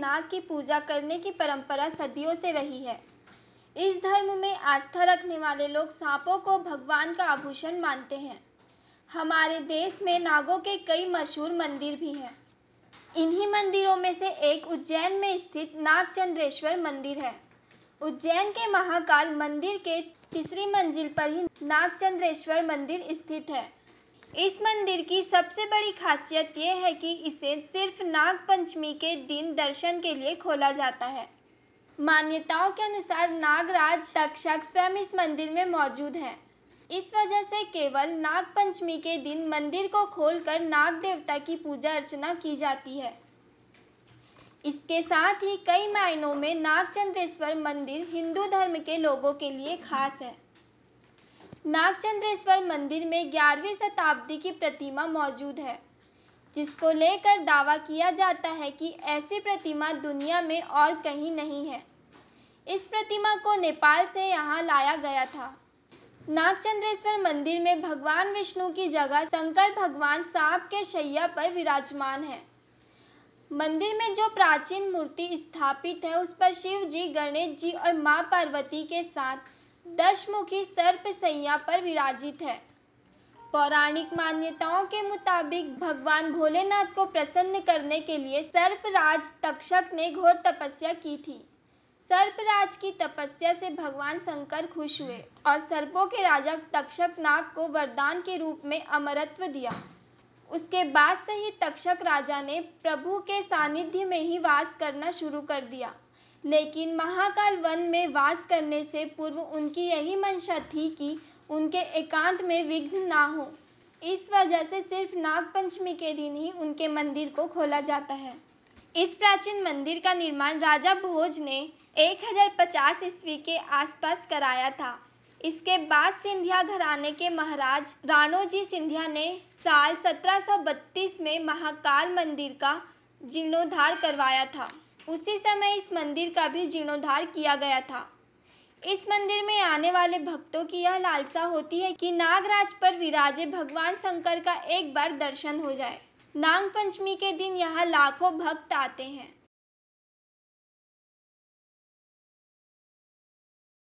नाग की पूजा करने की परंपरा सदियों से रही है इस धर्म में आस्था रखने वाले लोग सांपों को भगवान का आभूषण मानते हैं हमारे देश में नागों के कई मशहूर मंदिर भी हैं इन्हीं मंदिरों में से एक उज्जैन में स्थित नागचंद्रेश्वर मंदिर है उज्जैन के महाकाल मंदिर के तीसरी मंजिल पर ही नागचंद्रेश्वर मंदिर स्थित है इस मंदिर की सबसे बड़ी खासियत ये है कि इसे सिर्फ नाग पंचमी के दिन दर्शन के लिए खोला जाता है मान्यताओं के अनुसार नागराज रक्षक स्वयं इस मंदिर में मौजूद हैं इस वजह से केवल नाग पंचमी के दिन मंदिर को खोलकर नाग देवता की पूजा अर्चना की जाती है इसके साथ ही कई मायनों में नागचंद्रेश्वर मंदिर हिंदू धर्म के लोगों के लिए खास है नागचंद्रेश्वर मंदिर में ग्यारहवीं शताब्दी की प्रतिमा मौजूद है जिसको लेकर दावा किया जाता है कि ऐसी प्रतिमा दुनिया में और कहीं नहीं है इस प्रतिमा को नेपाल से यहाँ लाया गया था नागचंद्रेश्वर मंदिर में भगवान विष्णु की जगह शंकर भगवान सांप के शैया पर विराजमान है मंदिर में जो प्राचीन मूर्ति स्थापित है उस पर शिव जी गणेश जी और माँ पार्वती के साथ दशमुखी सर्पसैया पर विराजित है पौराणिक मान्यताओं के मुताबिक भगवान भोलेनाथ को प्रसन्न करने के लिए सर्पराज तक्षक ने घोर तपस्या की थी सर्पराज की तपस्या से भगवान शंकर खुश हुए और सर्पों के राजा तक्षक नाग को वरदान के रूप में अमरत्व दिया उसके बाद से ही तक्षक राजा ने प्रभु के सानिध्य में ही वास करना शुरू कर दिया लेकिन महाकाल वन में वास करने से पूर्व उनकी यही मंशा थी कि उनके एकांत में विघ्न ना हो इस वजह से सिर्फ नागपंचमी के दिन ही उनके मंदिर को खोला जाता है इस प्राचीन मंदिर का निर्माण राजा भोज ने 1050 ईस्वी के आसपास कराया था इसके बाद सिंधिया घराने के महाराज राणोजी सिंधिया ने साल 1732 में महाकाल मंदिर का जीर्णोद्धार करवाया था उसी समय इस मंदिर का भी जीर्णोद्धार किया गया था इस मंदिर में आने वाले भक्तों की यह लालसा होती है कि नागराज पर विराजे भगवान शंकर का एक बार दर्शन हो जाए नाग पंचमी के दिन यहाँ लाखों भक्त आते हैं